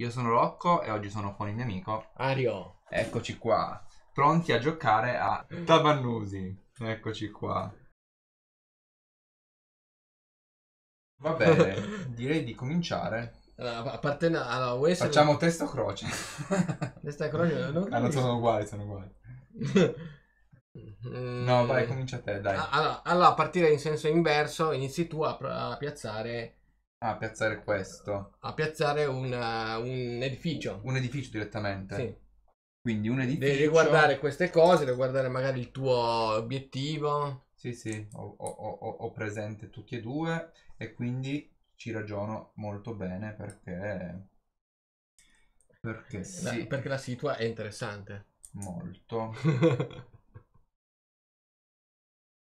Io sono Rocco e oggi sono con il mio amico Ario. Eccoci qua, pronti a giocare a Tabannusi. Eccoci qua. Va bene, direi di cominciare. Allora, appartene- allora, vuoi essere- Facciamo testo croce. Testa croce, non Ah, non sono uguali, sono uguali. No, vai, comincia te, dai. Allora, allora, a partire in senso inverso, inizi tu a, pr- a piazzare a piazzare questo. A piazzare una- eh, un edificio. Un edificio direttamente. Sì. Quindi un edificio. Devi guardare queste cose, devi guardare magari il tuo obiettivo. Sì, sì, ho, ho- ho- ho presente tutti e due e quindi ci ragiono molto bene perché. Perché La- eh, sì, Perché la situa è interessante. molto.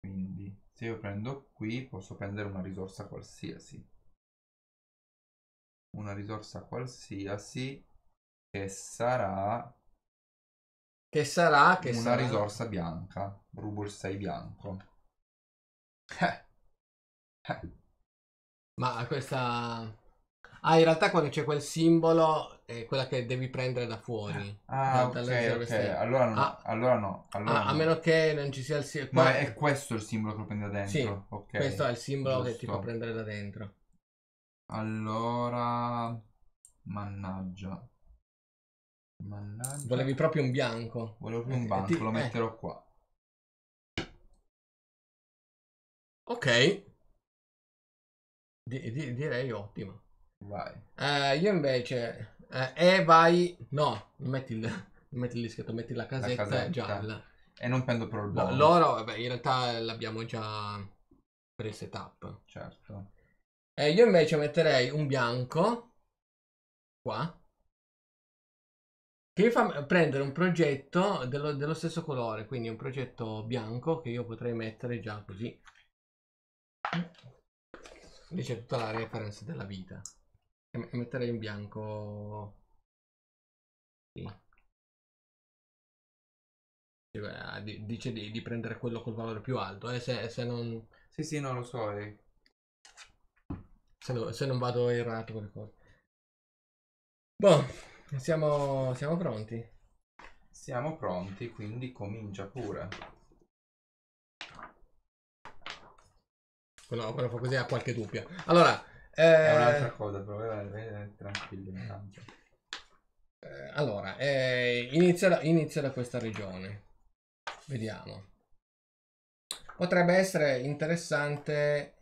Quindi se io prendo qui posso prendere una risorsa qualsiasi una risorsa qualsiasi che sarà che sarà che una sarà... risorsa bianca, rubo il 6 bianco. Eh. Eh. Ma questa... Ah, in realtà quando c'è quel simbolo è quella che devi prendere da fuori. Ah, da, okay, Allora no. Ah, allora no allora ah, no. A meno che non ci sia il simbolo. Ma è questo il simbolo che lo prende da dentro. Sì, okay. Questo è il simbolo Giusto. che ti fa prendere da dentro. Allora... Mannaggia. Mannaggia. Volevi proprio un bianco. Volevo proprio un eh, bianco, ti... lo eh. metterò eh. qua. Ok. Di di direi ottimo. Vai. Eh, io invece... e eh, vai... No, non metti il, non metti il dischetto, metti la casetta, la casetta. gialla. E non prendo però il bonus. L'oro, in realtà l'abbiamo già preset up. Certo. Eh, io invece metterei un bianco qua che mi fa prendere un progetto dello, dello stesso colore, quindi un progetto bianco che io potrei mettere già così. Lì c'è tutta la reference della vita. E metterei un bianco... Sì. Ah, dice di, di, prendere quello col valore più alto, eh, se, se non... Sì, sì, non lo so. Eh se, no, se non vado errato qualcosa. Boh, siamo, siamo pronti. Siamo pronti, quindi comincia pure. No, quello fa così ha qualche dubbio. Allora, eh... è un'altra cosa, però tranquillo intanto. Eh, allora, eh, inizia, da, inizia da questa regione. Vediamo. Potrebbe essere interessante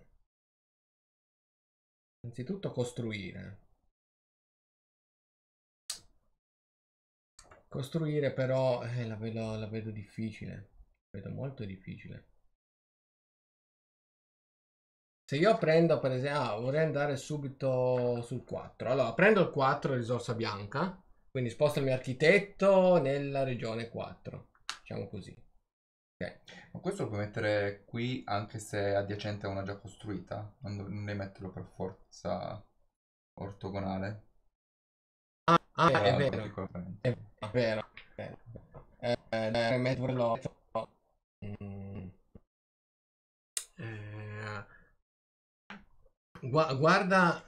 Innanzitutto costruire. Costruire però eh, la, vedo, la vedo difficile, la vedo molto difficile. Se io prendo per esempio, ah, vorrei andare subito sul 4. Allora, prendo il 4, risorsa bianca, quindi sposto il mio architetto nella regione 4, diciamo così. Ok, ma questo lo puoi mettere qui anche se è adiacente a una già costruita? Non, non devi metterlo per forza ortogonale? Ah, ah è, è, vero. è, vero. È vero. Eh, mm. eh, metterlo... Mm. guarda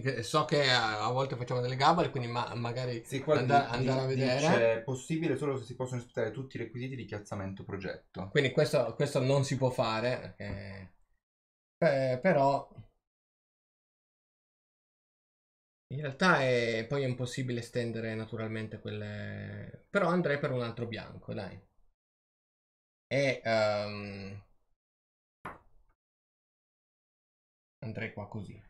sì, so che a volte facciamo delle gabole, quindi ma- magari sì, andare, di, andare a vedere. È possibile solo se si possono rispettare tutti i requisiti di piazzamento progetto. Quindi questo, questo non si può fare, eh, beh, però in realtà è, poi è impossibile estendere naturalmente quelle... Però andrei per un altro bianco, dai. E... Um... Andrei qua così.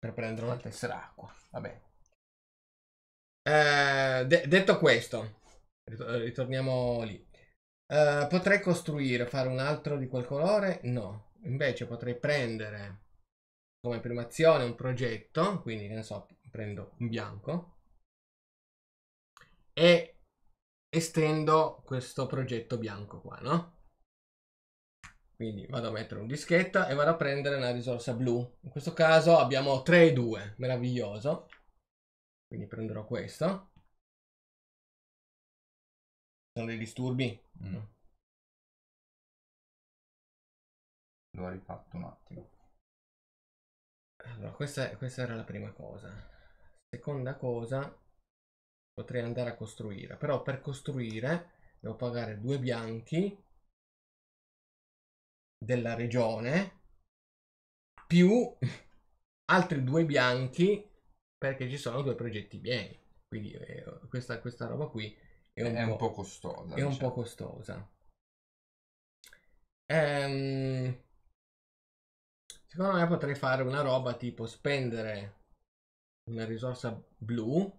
per prendere una tessera acqua. Vabbè. Eh, de detto questo, ritorniamo lì. Eh, potrei costruire, fare un altro di quel colore? No. Invece potrei prendere come prima azione un progetto, quindi che ne so, prendo un bianco e estendo questo progetto bianco qua, no? Quindi vado a mettere un dischetta e vado a prendere una risorsa blu. In questo caso abbiamo 3 e 2, meraviglioso. Quindi prenderò questo. Sono dei disturbi? Mm. L'ho rifatto un attimo. Allora, questa, questa era la prima cosa. Seconda cosa, potrei andare a costruire. Però per costruire devo pagare due bianchi della regione più altri due bianchi perché ci sono due progetti miei. Quindi eh, questa, questa, roba qui è un, è po', un po', costosa. È diciamo. un po' diciamo. costosa. Ehm, secondo me potrei fare una roba tipo spendere una risorsa blu.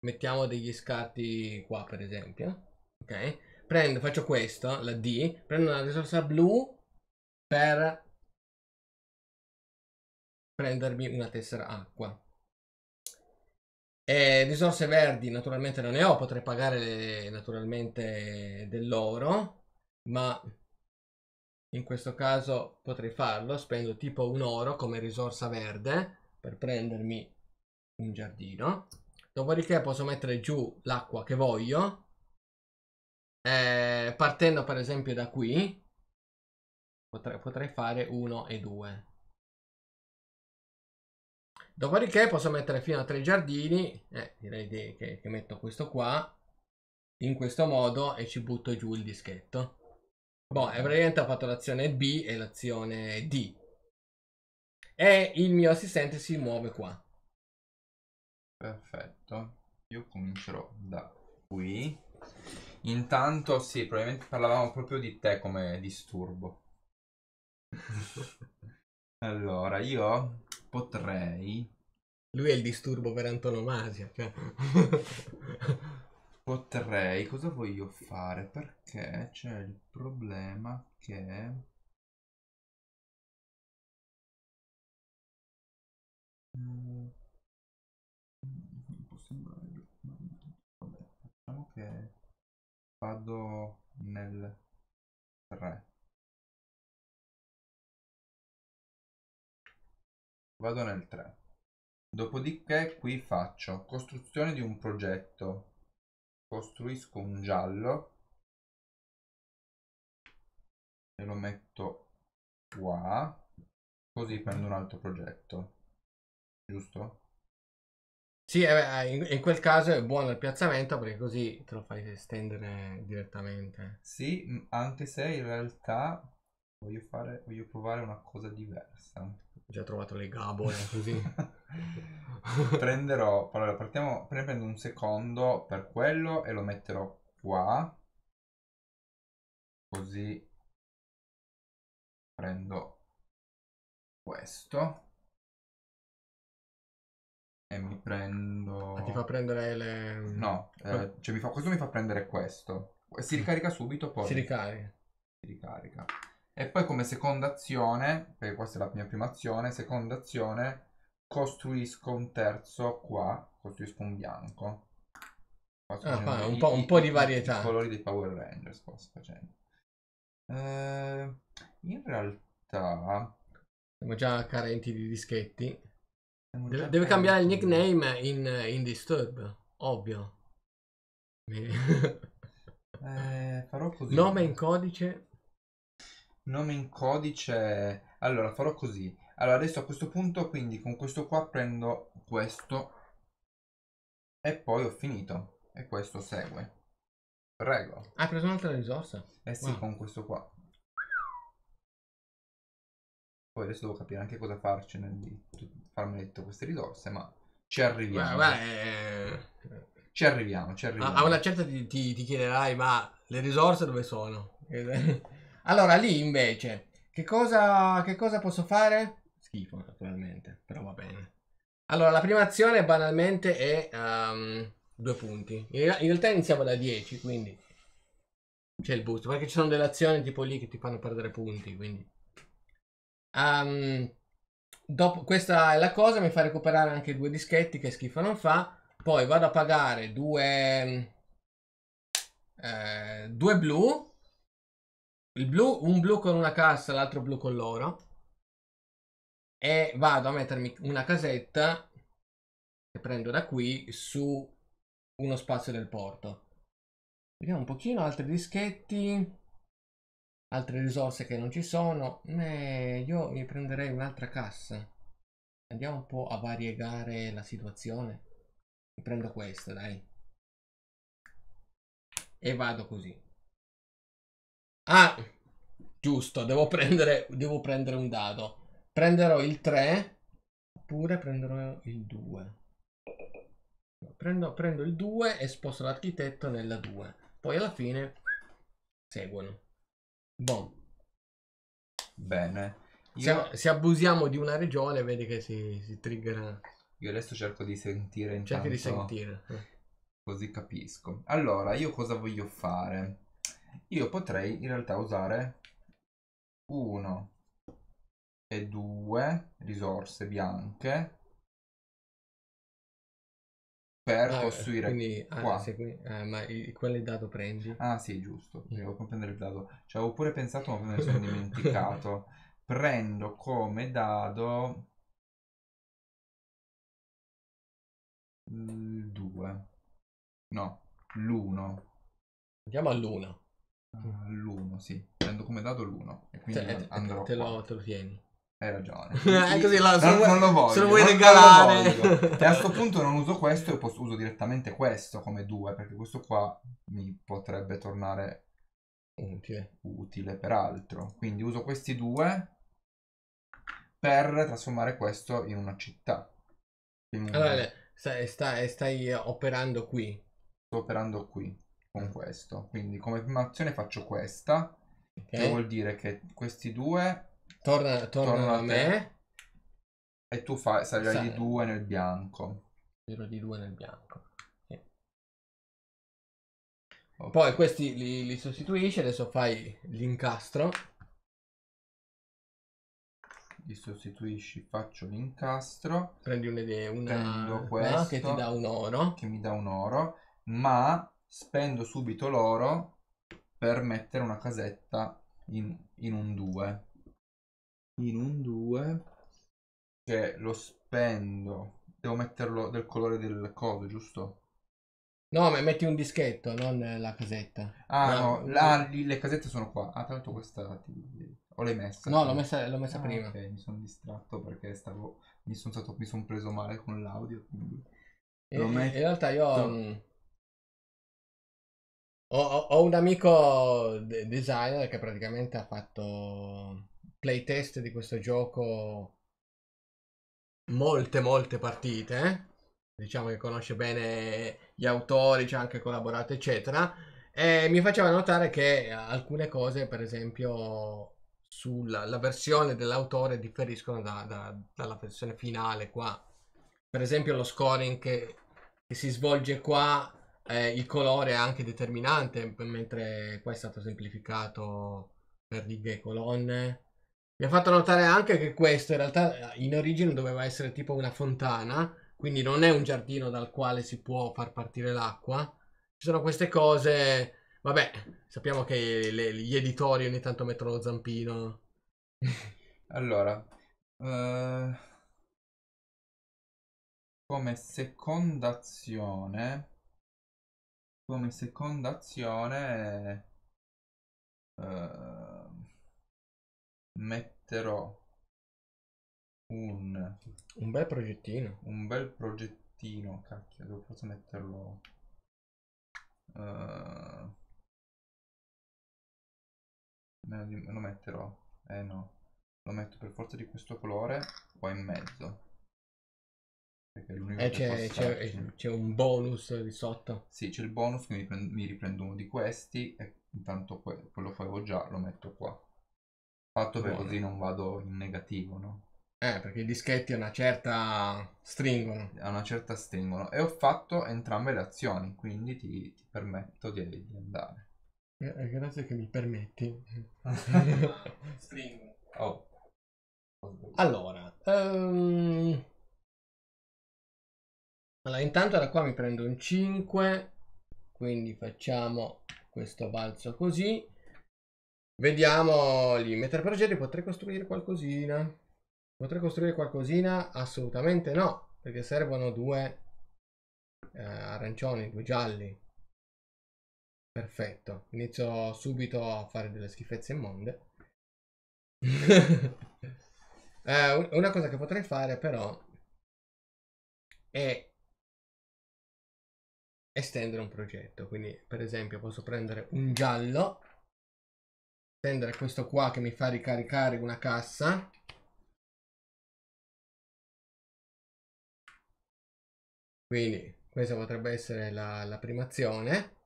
Mettiamo degli scarti qua per esempio. Ok? prendo, faccio questo, la D, prendo una risorsa blu per prendermi una tessera acqua. E risorse verdi naturalmente non ne ho, potrei pagare naturalmente dell'oro, ma in questo caso potrei farlo, spendo tipo un oro come risorsa verde per prendermi un giardino. Dopodiché posso mettere giù l'acqua che voglio eh, partendo per esempio da qui, potrei, potrei fare 1 e 2. Dopodiché posso mettere fino a tre giardini, eh, direi di, che, che metto questo qua, in questo modo e ci butto giù il dischetto. Boh, e praticamente ho fatto l'azione B e l'azione D. E il mio assistente si muove qua. Perfetto. Io comincerò da qui. Intanto, sì, probabilmente parlavamo proprio di te come disturbo. allora, io potrei... Lui è il disturbo per antonomasia. Cioè. potrei... Cosa voglio fare? Perché c'è il problema che... Non può sembrare... Vabbè, facciamo che vado nel 3 vado nel 3 dopodiché qui faccio costruzione di un progetto costruisco un giallo e lo metto qua così prendo un altro progetto giusto? Sì, eh in quel caso è buono il piazzamento perché così te lo fai estendere direttamente. Sì, anche se in realtà voglio, fare, voglio provare una cosa diversa. Ho già trovato le gabole così. Prenderò, allora partiamo, prendo un secondo per quello e lo metterò qua. Così prendo questo e mi prendo... Ma ti fa prendere le... No, eh, cioè mi fa... questo mi fa prendere questo. Si mm. ricarica subito poi. Si ricarica. Si ricarica. E poi come seconda azione, perché questa è la mia prima azione, seconda azione costruisco un terzo qua, costruisco un bianco. Ah, pa, un, i, po', un po', di varietà. I colori dei Power Rangers qua sto facendo. Eh, in realtà... Siamo già carenti di dischetti. Deve, deve cambiare il nickname in, in Disturb, ovvio. eh, farò così. Nome in codice. Nome in codice. Allora, farò così. Allora, adesso a questo punto, quindi con questo qua prendo questo. E poi ho finito. E questo segue. Prego. Ah, hai preso un'altra risorsa? Eh sì, wow. con questo qua. Poi adesso devo capire anche cosa farcene di farmi letto queste risorse, ma ci arriviamo. Beh, beh, eh... eh. Ci arriviamo, ci arriviamo. A, una certa ti, ti, ti chiederai, ma le risorse dove sono? allora, lì invece, che cosa, che cosa posso fare? Schifo, naturalmente, però va bene. Allora, la prima azione banalmente è um, due punti. In, in, realtà iniziamo da 10, quindi c'è il boost, perché ci sono delle azioni tipo lì che ti fanno perdere punti, quindi Um, dopo, questa è la cosa, mi fa recuperare anche due dischetti che schifo non fa. Poi vado a pagare due, eh, due blu. blu. Un blu con una cassa, l'altro blu con l'oro. E vado a mettermi una casetta che prendo da qui su uno spazio del porto. Vediamo un pochino altri dischetti altre risorse che non ci sono eh, io mi prenderei un'altra cassa andiamo un po' a variegare la situazione mi prendo questa dai e vado così ah giusto devo prendere devo prendere un dado prenderò il 3 oppure prenderò il 2 prendo, prendo il 2 e sposto l'architetto nella 2 poi alla fine seguono Boh. Bene. Io, Se, se abusiamo di una regione, vedi che si, si triggera. io adesso cerco di sentire intanto. Cerchi di sentire. Eh. Così capisco. Allora, io cosa voglio fare? Io potrei in realtà usare uno e due risorse bianche per ah, costruire eh, quindi, qua. Ah, se, quindi, ah, eh, ma i, quale dato prendi? Ah sì, giusto, mm. devo comprendere il dato. Cioè, avevo pure pensato, ma me ne sono dimenticato. Prendo come dado... 2. No, l'1. Andiamo all'1. Uh, l'1, sì. Prendo come dato l'1. E cioè, quindi te, eh, andrò te, te, lo, te lo tieni. Hai ragione. così la, se, non, lo, non lo voglio, se lo vuoi regalare. lo e a questo punto non uso questo e posso, uso direttamente questo come due, perché questo qua mi potrebbe tornare utile, utile per Quindi uso questi due per trasformare questo in una città. In allora, Stai, stai, stai, operando qui. Sto operando qui con mm. questo. Quindi come prima azione faccio questa, okay. che vuol dire che questi due Torna, torna, torna a me. me. E tu fai, sarai Sare. di 2 nel bianco. Tiro di 2 nel bianco. Sì. Okay. Poi questi li, li sostituisci, adesso fai l'incastro. Li sostituisci, faccio l'incastro. Prendi una, una questo, che ti dà un oro. Che mi dà un oro, ma spendo subito l'oro per mettere una casetta in, in un 2 in un 2 cioè lo spendo devo metterlo del colore del coso giusto? No, ma metti un dischetto, non la casetta. Ah, no, no la, le casette sono qua. Ah, tanto questa ti... o l'hai messa? No, l'ho messa, l'ho messa ah, prima. Ok, mi sono distratto perché stavo... mi sono stato... mi sono preso male con l'audio, quindi... E, metto... In realtà io um, ho, ho, un amico designer che praticamente ha fatto playtest di questo gioco molte molte partite eh? diciamo che conosce bene gli autori ci ha anche collaborato eccetera e mi faceva notare che alcune cose per esempio sulla versione dell'autore differiscono da, da, dalla versione finale qua per esempio lo scoring che, che si svolge qua eh, il colore è anche determinante mentre qua è stato semplificato per righe e colonne mi ha fatto notare anche che questo in realtà in origine doveva essere tipo una fontana, quindi non è un giardino dal quale si può far partire l'acqua. Ci sono queste cose, vabbè, sappiamo che le, gli editori ogni tanto mettono lo zampino. Allora, eh, come seconda azione, come seconda azione... Eh, metterò un, un bel progettino. Un bel progettino, cacchio, devo forse metterlo... Uh, lo metterò, eh no, lo metto per forza di questo colore qua in mezzo. Perché è l'unico eh, c'è, c'è, eh, c'è un bonus di sotto. Sì, c'è il bonus, quindi mi, mi riprendo uno di questi e intanto que quello che avevo già lo metto qua fatto per così non vado in negativo, no? Eh, perché i dischetti a una certa stringono. A una certa stringono. E ho fatto entrambe le azioni, quindi ti, ti permetto di, di andare. Eh, eh grazie che mi permetti. Stringo. Oh. Allora, um... allora, intanto da qua mi prendo un 5, quindi facciamo questo balzo così. Vediamo lì. Mettere progetti potrei costruire qualcosina. Potrei costruire qualcosina? Assolutamente no, perché servono due eh, arancioni, due gialli. Perfetto. Inizio subito a fare delle schifezze immonde. eh, una cosa che potrei fare però è estendere un progetto. Quindi, per esempio, posso prendere un giallo prendere questo qua che mi fa ricaricare una cassa quindi questa potrebbe essere la, la prima azione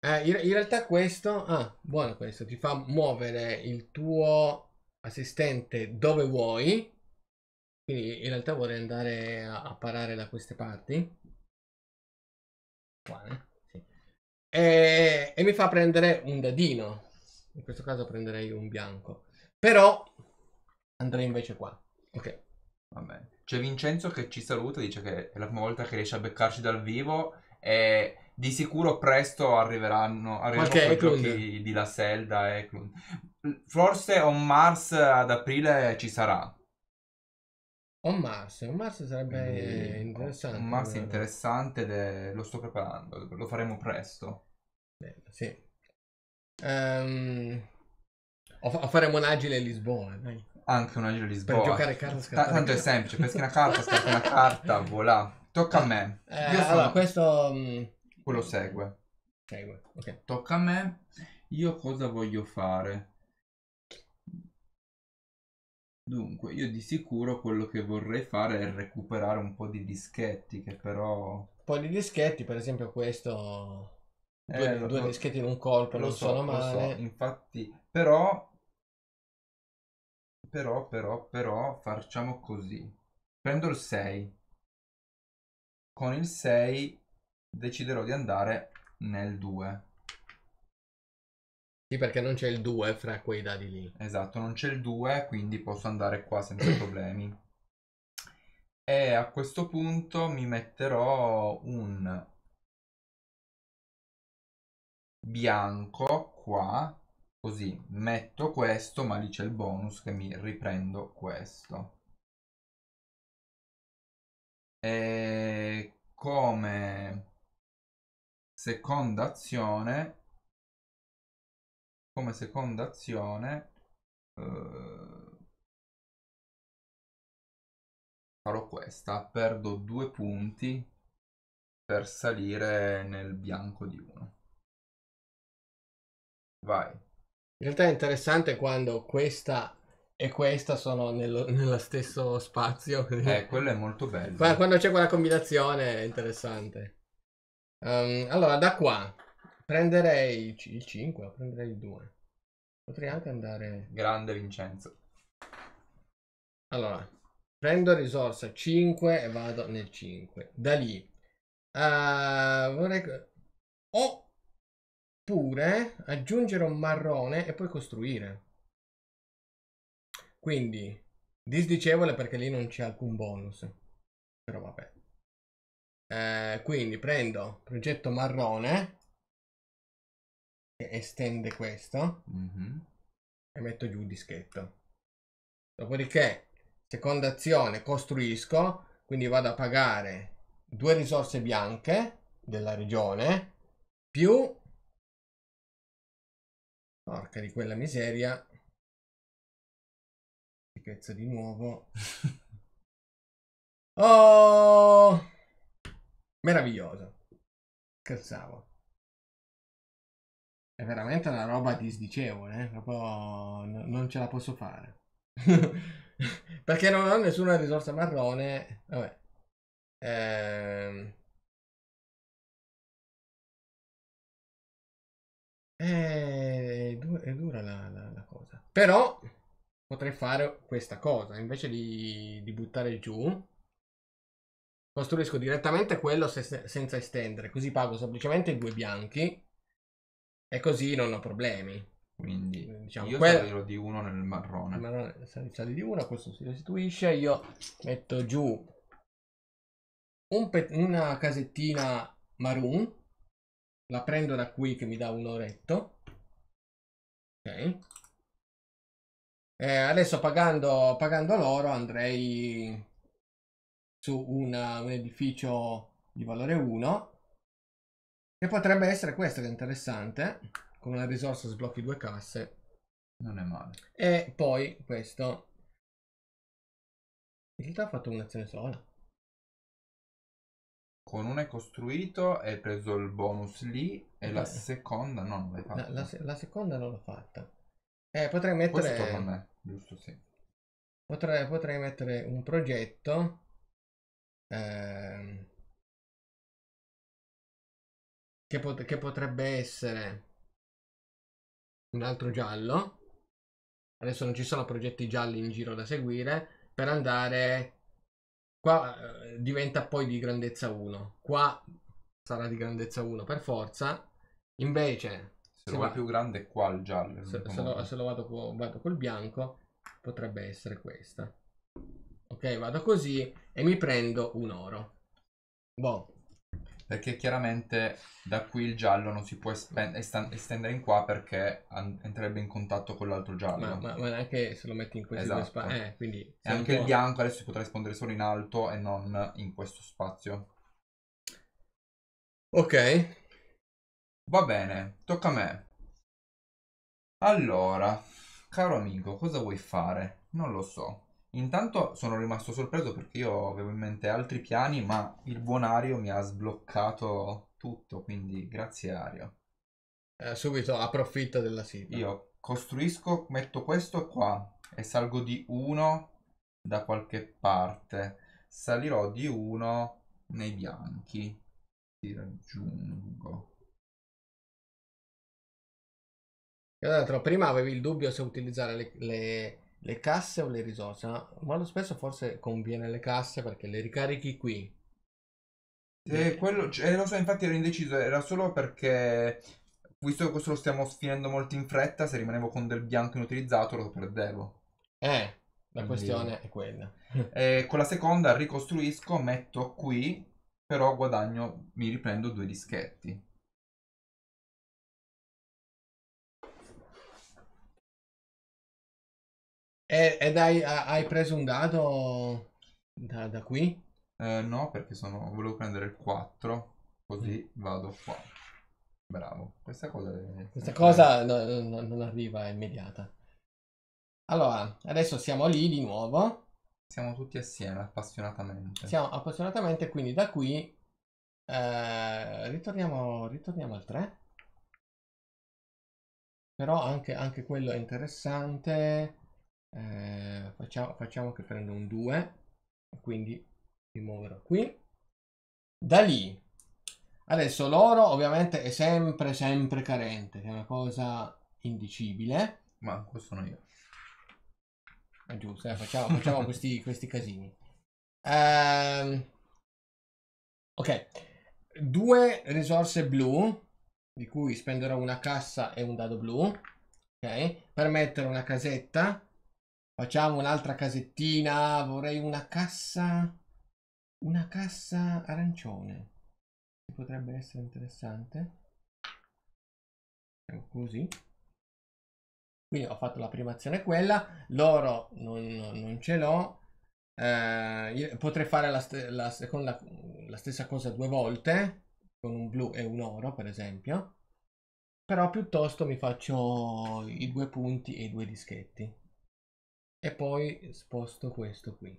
eh, in, in, realtà questo ah buono questo ti fa muovere il tuo assistente dove vuoi quindi in realtà vorrei andare a, a parare da queste parti qua, eh? sì. e, e mi fa prendere un dadino in questo caso prenderei un bianco. Però andrei invece qua. Ok. Vabbè. C'è Vincenzo che ci saluta, dice che è la prima volta che riesce a beccarci dal vivo e di sicuro presto arriveranno i giochi di La Selda e Eklund. Forse On Mars ad aprile ci sarà. On Mars, on Mars sarebbe mm, interessante. On Mars è interessante ed è... lo sto preparando, lo faremo presto. Bene, sì. Um, a fare monagile a Lisbona, dai. Anche un agile a Lisbona. Per giocare carta, scartare T- Tanto è semplice, peschi una carta, scarta una carta, voilà. Tocca a me. Eh, sono... Allora, questo... Mm, quello segue. Segue, ok. Tocca a me. Io cosa voglio fare? Dunque, io di sicuro quello che vorrei fare è recuperare un po' di dischetti, che però... Un po' di dischetti, per esempio questo due, eh, due lo, dischetti in un colpo corpo non so, sono male. So, infatti, però, però, però, però, facciamo così. Prendo il 6. Con il 6 deciderò di andare nel 2. Sì, perché non c'è il 2 fra quei dadi lì. Esatto, non c'è il 2, quindi posso andare qua senza problemi. E a questo punto mi metterò un bianco qua, così metto questo, ma lì c'è il bonus che mi riprendo questo. E come seconda azione come seconda azione eh, farò questa perdo due punti per salire nel bianco di uno Vai. In realtà è interessante quando questa e questa sono nello, nello stesso spazio. Eh, quello è molto bello. Quando c'è quella combinazione è interessante. Um, allora, da qua prenderei il 5, prenderei il 2. Potrei anche andare... Grande Vincenzo. Allora, prendo risorsa 5 e vado nel 5. Da lì. Uh, vorrei... Oh! oppure aggiungere un marrone e poi costruire. Quindi, disdicevole perché lì non c'è alcun bonus. Però vabbè. Eh, quindi prendo progetto marrone, che estende questo, mm -hmm. e metto giù un dischetto. Dopodiché, seconda azione, costruisco, quindi vado a pagare due risorse bianche della regione, più Porca di quella miseria. Picchezza di nuovo. oh! Meraviglioso. Scherzavo. È veramente una roba disdicevole, eh? proprio non ce la posso fare. Perché non ho nessuna risorsa marrone. Vabbè. Ehm... Eh, è, du è dura la, la, la, cosa. Però potrei fare questa cosa. Invece di, di buttare giù, costruisco direttamente quello se senza estendere. Così pago semplicemente i due bianchi. E così non ho problemi. Quindi diciamo, io quel... salirò di uno nel marrone. marrone sali di uno, questo si restituisce. Io metto giù un una casettina maroon la prendo da qui che mi dà un oretto. Ok. E eh, adesso pagando, pagando loro andrei su una, un edificio di valore 1 che potrebbe essere questo che è interessante con una risorsa sblocchi due casse non è male e poi questo in realtà ho fatto un'azione sola con una è costruito, hai preso il bonus lì e la eh. seconda no, non l'hai fatta. La, la, la, seconda non l'ho fatta. Eh, potrei mettere... Questo con me, giusto, sì. Potrei, potrei mettere un progetto... Eh, che, pot che potrebbe essere un altro giallo. Adesso non ci sono progetti gialli in giro da seguire. Per andare Qua eh, diventa poi di grandezza 1. Qua sarà di grandezza 1 per forza. Invece... Se, se lo va più grande qua il giallo. Se, se, lo, se lo, vado, vado col bianco potrebbe essere questa. Ok, vado così e mi prendo un oro. Boh. Perché chiaramente da qui il giallo non si può estendere in qua perché an- entrerebbe in contatto con l'altro giallo. Ma, ma, ma neanche se lo metti in questo esatto. spazio. Eh, quindi e anche può... il bianco adesso si potrà rispondere solo in alto e non in questo spazio. Ok. Va bene, tocca a me. Allora, caro amico, cosa vuoi fare? Non lo so. Intanto sono rimasto sorpreso perché io avevo in mente altri piani, ma il buon Ario mi ha sbloccato tutto, quindi grazie Ario. Eh, subito approfitto della sigla. Io costruisco, metto questo qua e salgo di uno da qualche parte. Salirò di uno nei bianchi. Ti raggiungo. Tra l'altro prima avevi il dubbio se utilizzare le, le le casse o le risorse? ma lo spesso forse conviene le casse perché le ricarichi qui. Eh, quello, eh, lo so, infatti ero indeciso, era solo perché visto che questo lo stiamo sfinendo molto in fretta, se rimanevo con del bianco inutilizzato lo perdevo. Eh, la Quindi... questione è quella. Eh, con la seconda ricostruisco, metto qui, però guadagno, mi riprendo due dischetti. Ed hai, hai preso un dado da, da qui? Eh, no, perché sono... volevo prendere il 4, così mm. vado qua. Bravo, questa cosa... È... Questa cosa no, no, non arriva immediata. Allora, adesso siamo lì di nuovo. Siamo tutti assieme, appassionatamente. Siamo appassionatamente, quindi da qui eh, ritorniamo, ritorniamo al 3. Però anche, anche quello è interessante eh, facciamo, facciamo che prenda un 2 quindi mi muoverò qui da lì adesso l'oro ovviamente è sempre sempre carente che è una cosa indicibile ma questo non io è giusto eh, facciamo, facciamo questi, questi casini ehm, ok due risorse blu di cui spenderò una cassa e un dado blu ok per mettere una casetta Facciamo un'altra casettina. Vorrei una cassa. Una cassa arancione. Che potrebbe essere interessante. Così. Quindi ho fatto la prima azione quella. L'oro non, non ce l'ho. Eh, potrei fare la, la seconda, la stessa cosa due volte. Con un blu e un oro, per esempio. Però piuttosto mi faccio i due punti e i due dischetti e poi sposto questo qui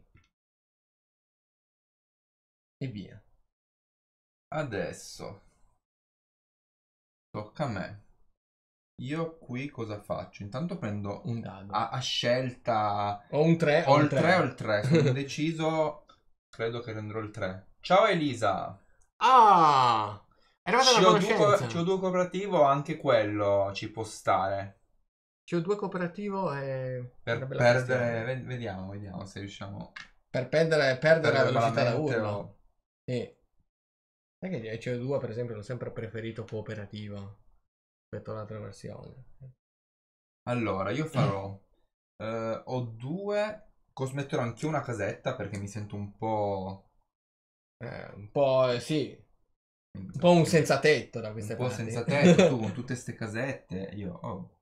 e via adesso tocca a me io qui cosa faccio? Intanto prendo un dado a, a scelta o un 3 o il 3 o il 3 sono deciso credo che renderò il 3 ciao Elisa ah è arrivata CO2, CO2 cooperativo anche quello ci può stare CO2 cooperativo è... Per perdere, questione. vediamo, vediamo se riusciamo... Per perdere, perdere la velocità da 1. Sì. Sai che il CO2 per esempio l'ho sempre preferito cooperativo rispetto all'altra versione. Allora, io farò... eh, ho due... Cosmetterò anche una casetta perché mi sento un po'... Eh, un po' eh, sì, un po' un senza tetto da queste parti. Un po' senza tetto, tu con tutte queste casette, io... Oh.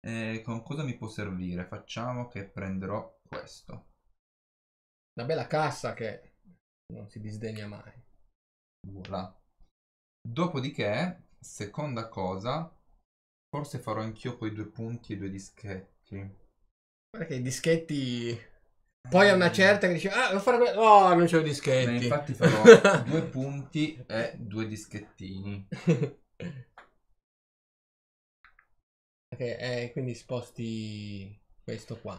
Eh, con cosa mi può servire? Facciamo che prenderò questo. Una bella cassa che non si disdegna mai. Voilà. Dopodiché, seconda cosa, forse farò anch'io quei due punti e due dischetti. Perché i dischetti... Eh, poi a una eh. certa che dice, ah, devo fare quello. Oh, non c'ho i dischetti. Beh, infatti farò due punti e due dischettini. Ok, eh, quindi sposti questo qua.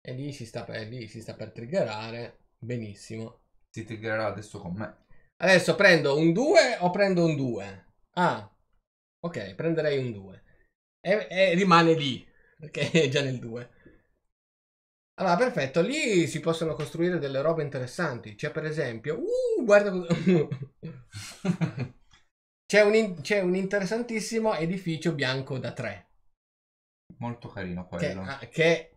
E lì si sta per, lì si sta per triggerare. Benissimo. Si triggererà adesso con me. Adesso prendo un 2 o prendo un 2? Ah, ok, prenderei un 2. E, e rimane lì, perché è già nel 2. Allora, perfetto, lì si possono costruire delle robe interessanti. C'è per esempio... Uh, guarda... C'è un, in- c'è un interessantissimo edificio bianco da tre. Molto carino quello. ah, che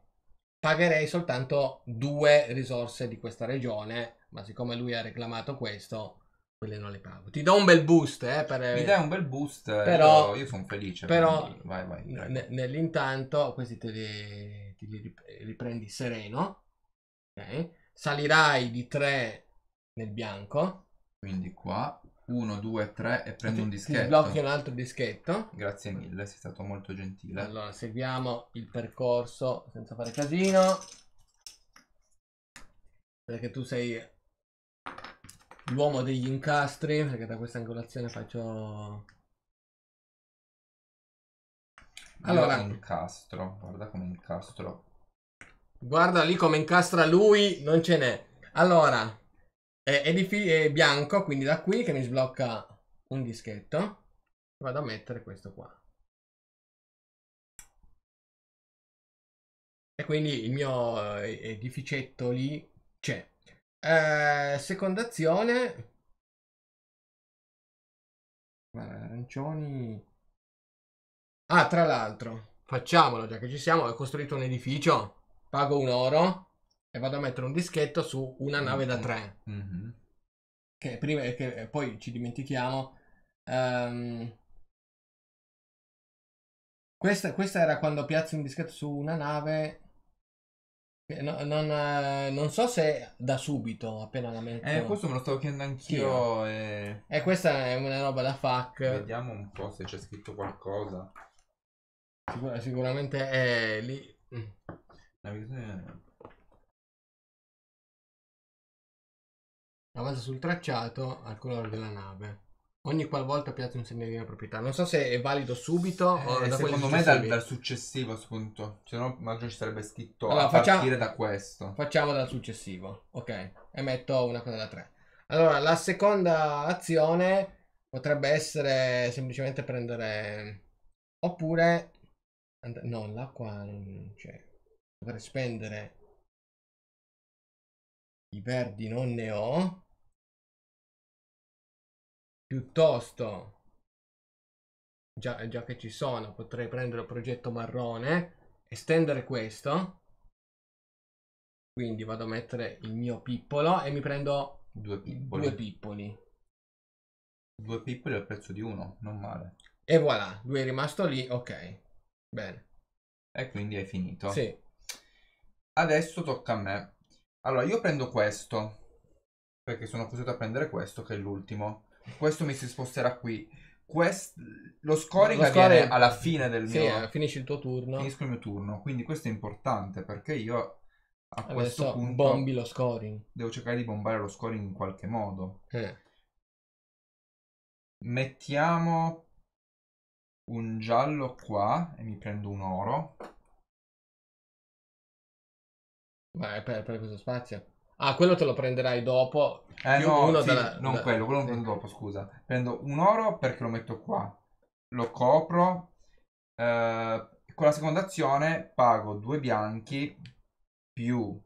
pagherei soltanto due risorse di questa regione, ma siccome lui ha reclamato questo, quelle non le pago. Ti do un bel boost, eh, per... Mi dai un bel boost, però- io, sono felice. però- quindi Vai, vai. prego. nell'intanto, questi te li, te li riprendi sereno. ok? Salirai di tre nel bianco. Quindi qua 1, 2, 3 e prendo ti, un dischetto. Ti sblocchi un altro dischetto. Grazie mille, sei stato molto gentile. Allora, seguiamo il percorso senza fare casino. Perché tu sei l'uomo degli incastri, perché da questa angolazione faccio... Allora... Io incastro, guarda come incastro. Guarda lì come incastra lui, non ce n'è. Allora, è, è, bianco, quindi da qui che mi sblocca un dischetto. Vado a mettere questo qua. E quindi il mio eh, edificetto lì c'è. Eh, seconda azione. arancioni. Ah, tra l'altro, facciamolo già che ci siamo. Ho costruito un edificio. Pago un oro e vado a mettere un dischetto su una mm. nave da tre. Mm-hmm. Che, prima, che eh, poi ci dimentichiamo. Um, questa, questa, era quando piazzi un dischetto su una nave. No, non, eh, non, so se da subito, appena la metto. Eh, questo me lo stavo chiedendo anch'io. Sì. E... Eh. e... questa è una roba da fuck. Vediamo un po' se c'è scritto qualcosa. Sicur- sicuramente è lì. Navigazione mm. la base sul tracciato al colore della nave. Ogni qualvolta piazza un segnalino proprietà. Non so se è valido subito eh, o da Secondo me dal, dal, successivo a Se no, immagino ci sarebbe scritto allora, a facciamo, partire da questo. Facciamo dal successivo. Ok. E metto una cosa da tre. Allora, la seconda azione potrebbe essere semplicemente prendere... Oppure... No, l'acqua non c'è. Potrei spendere... I verdi non ne ho. Piuttosto, già, eh, già che ci sono, potrei prendere il progetto marrone, estendere questo. Quindi vado a mettere il mio pippolo e mi prendo due pippoli. Due pippoli. Due pippoli al prezzo di uno, non male. E voilà, lui è rimasto lì, ok. Bene. E quindi è finito. Sì. Adesso tocca a me. Allora, io prendo questo, perché sono costretto a prendere questo, che è l'ultimo questo mi si sposterà qui. Quest... Lo scoring lo avviene scoring... alla fine del sì, mio... finisci il tuo turno. Finisco il mio turno, quindi questo è importante perché io a Adesso questo punto... Bombi lo scoring. Devo cercare di bombare lo scoring in qualche modo. Eh. Mettiamo un giallo qua e mi prendo un oro. Ma per, per questo spazio? Ah, quello te lo prenderai dopo. Eh Più no, uno sì, dalla, non da... quello, quello lo prendo dopo, scusa. Prendo un oro perché lo metto qua. Lo copro. Eh, con la seconda azione pago due bianchi più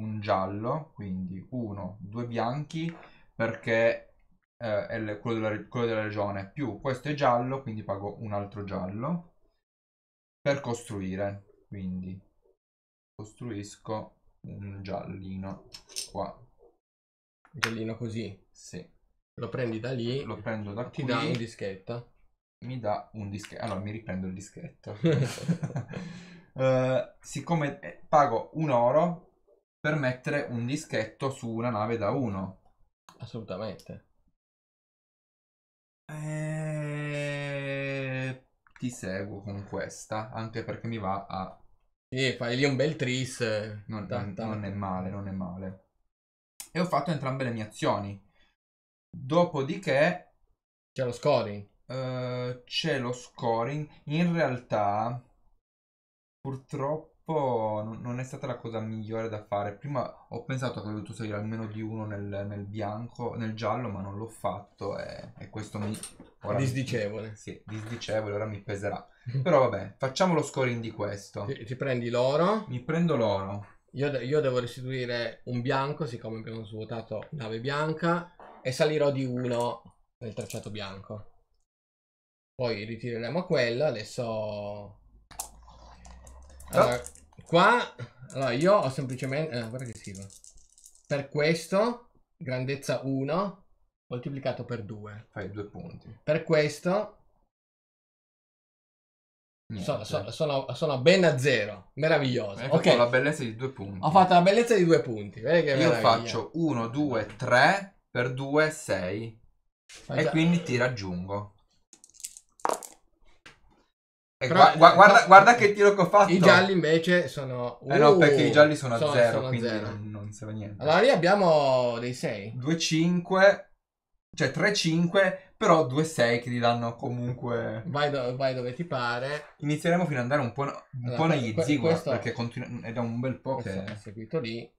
un giallo, quindi uno, due bianchi perché eh, è quello della, quello della regione, più questo è giallo, quindi pago un altro giallo per costruire, quindi costruisco un giallino qua. Giallino così? Sì. Lo prendi da lì. Lo prendo da ti qui. Ti dà un dischetto. Mi dà un dischetto. Allora mi riprendo il dischetto. uh, siccome eh, pago un oro per mettere un dischetto su una nave da uno. Assolutamente. E... Eh, ti seguo con questa, anche perché mi va a sì, fai lì un bel tris. Eh, non, non è male, non è male. E ho fatto entrambe le mie azioni. Dopodiché... C'è lo scoring. Uh, c'è lo scoring. In realtà, purtroppo, non, non è stata la cosa migliore da fare. Prima ho pensato che avrei dovuto salire almeno di uno nel, nel bianco, nel giallo, ma non l'ho fatto e, e questo mi... Ora disdicevole. Mi, sì, disdicevole, ora mi peserà. Però vabbè, facciamo lo scoring di questo. Ti, ti prendi l'oro. Mi prendo l'oro. Io, de- io, devo restituire un bianco, siccome abbiamo svuotato nave bianca, e salirò di uno nel tracciato bianco. Poi ritireremo quello, adesso... Allora, ah. qua... Allora, io ho semplicemente... Eh, guarda che schifo. Per questo, grandezza 1, moltiplicato per 2. Fai due punti. Per questo, sono, sono, sono, sono, ben a zero, meraviglioso. Eh, ecco, ho okay. la bellezza di due punti. Ho fatto la bellezza di due punti. Io faccio 1, 2, 3 per 2, 6. E quindi ti raggiungo. Però, gu eh, guarda, guarda, che tiro che ho fatto. I gialli invece sono. Uh, eh no, perché i gialli sono a sono, zero, sono quindi a zero. Non, non serve niente. Allora lì abbiamo dei 6. 2, 5, cioè 3-5, però 2-6 che gli danno comunque... Vai, do- vai, dove ti pare. Inizieremo fino ad andare un po', un allora, po negli que- zigua, perché continu- è da un bel po' questo che... È seguito lì.